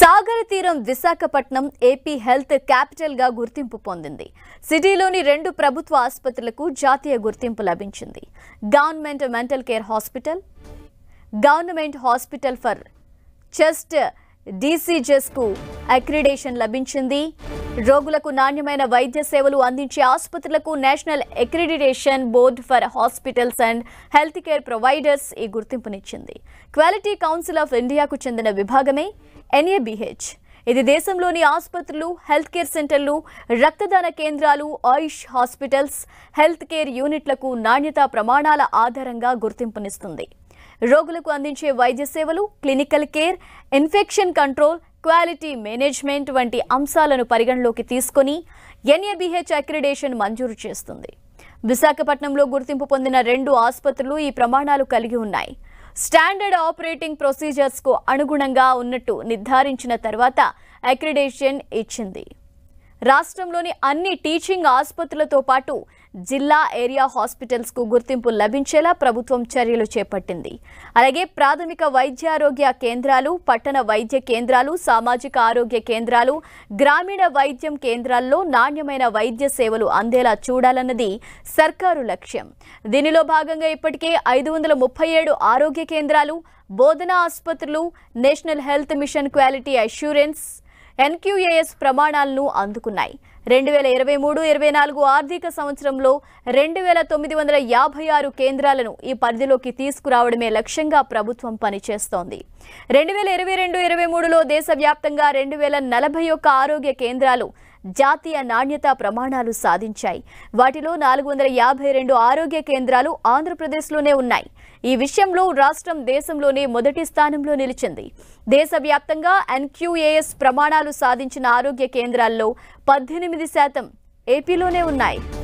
సాగర తీరం Visakhapatnam AP health capital గా గుర్తింపు పొందింది సిటీలోని రెండు ప్రభుత్వ ఆసుపత్రులకు జాతీయ గుర్తింపు లభించింది government mental care hospital government hospital for chest diseases కు అక్రిడేషన్ లభించింది రోగులకు నాణ్యమైన వైద్య సేవలు అందించే ఆసుపత్రులకు national accreditation board for hospitals and health care providers ఈ గుర్తింపునిచ్చింది క్వాలిటీ కౌన్సిల్ ఆఫ్ ఇండియాకు చెందిన విభాగమే ఎన్ఏబిహెచ్ ఇది దేశంలోని ఆసుపత్రులు హెల్త్ కేర్ సెంటర్లు రక్తదాన కేంద్రాలు ఆయుష్ హాస్పిటల్స్ హెల్త్ కేర్ యూనిట్లకు నాణ్యతా ప్రమాణాల ఆధారంగా గుర్తింపునిస్తుంది రోగులకు అందించే వైద్య సేవలు clinical care infection control quality management వంటి అంశాలను పరిగణలోకి తీసుకుని ఎన్ఏబిహెచ్ అక్రిడేషన్ మంజూరు చేస్తుంది విశాఖపట్నంలో గుర్తింపు పొందిన రెండు ఆసుపత్రులు ఈ ప్రమాణాలు కలిగి ఉన్నాయి స్టాండర్డ్ ఆపరేటింగ్ ప్రొసీజర్స్కు అనుగుణంగా ఉన్నట్టు నిర్ధారించిన తర్వాత అక్రిడేషన్ ఇచ్చింది రాష్ట్రంలోని అన్ని టీచింగ్ ఆసుపత్రులతో పాటు జిల్లా ఏరియా హాస్పిటల్స్కు గుర్తింపు లభించేలా ప్రభుత్వం చర్యలు చేపట్టింది అలాగే ప్రాథమిక వైద్యారోగ్య కేంద్రాలు పట్టణ వైద్య కేంద్రాలు సామాజిక ఆరోగ్య కేంద్రాలు గ్రామీణ వైద్యం కేంద్రాల్లో నాణ్యమైన వైద్య సేవలు అందేలా చూడాలన్నది సర్కారు లక్ష్యం దీనిలో భాగంగా ఇప్పటికే ఐదు వందల ముప్పై ఏడు ఆరోగ్య కేంద్రాలు బోధనా ఆసుపత్రులు national health mission quality assurance NQAS ప్రమాణాలను అందుకున్నాయి రెండు వేల ఇరవై మూడు ఇరవై నాలుగు ఆర్థిక సంవత్సరంలో రెండు వేల తొమ్మిది వందల యాభై ఆరు కేంద్రాలను ఈ పరిధిలోకి తీసుకురావడమే లక్ష్యంగా ప్రభుత్వం పనిచేస్తోంది రెండు వేల ఇరవై రెండు ఇరవై మూడులో దేశవ్యాప్తంగా రెండు వేల నలభై ఒక్క ఆరోగ్య కేంద్రాలు జాతీయ నాణ్యతా ప్రమాణాలు సాధించాయి వాటిలో నాలుగు వందల యాభై రెండు ఆరోగ్య కేంద్రాలు ఆంధ్రప్రదేశ్లోనే ఉన్నాయి ఈ విషయంలో రాష్ట్రం దేశంలోనే మొదటి స్థానంలో నిలిచింది దేశవ్యాప్తంగా ఎన్క్యూఏఎస్ ప్రమాణాలు సాధించిన ఆరోగ్య కేంద్రాల్లో పద్దెనిమిది శాతం ఏపీలోనే ఉన్నాయి